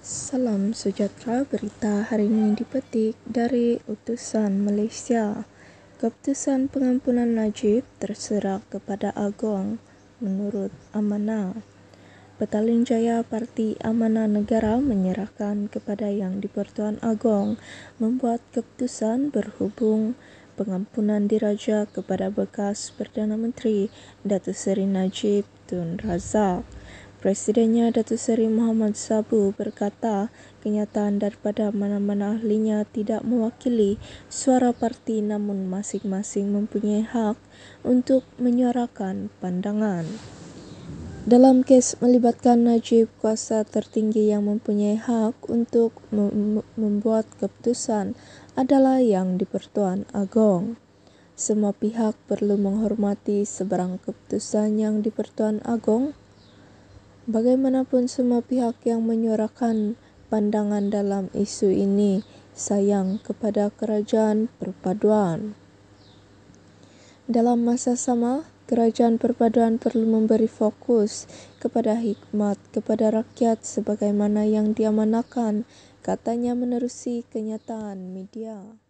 Salam sejahtera berita hari ini dipetik dari utusan Malaysia. Keputusan pengampunan Najib terserah kepada Agong menurut Amanah. Petaling Jaya Parti Amanah Negara menyerahkan kepada Yang di-Pertuan Agong membuat keputusan berhubung pengampunan diraja kepada bekas Perdana Menteri Datuk Seri Najib Tun Razak. Presidennya Datuk Seri Muhammad Sabu berkata kenyataan daripada mana-mana ahlinya tidak mewakili suara parti namun masing-masing mempunyai hak untuk menyuarakan pandangan dalam kes melibatkan Najib kuasa tertinggi yang mempunyai hak untuk mem membuat keputusan adalah yang Dipertuan Agong. Semua pihak perlu menghormati sebarang keputusan yang dipertuan Agong. Bagaimanapun semua pihak yang menyuarakan pandangan dalam isu ini sayang kepada kerajaan perpaduan. Dalam masa sama, Kerajaan perpaduan perlu memberi fokus kepada hikmat kepada rakyat sebagaimana yang diamanakan, katanya menerusi kenyataan media.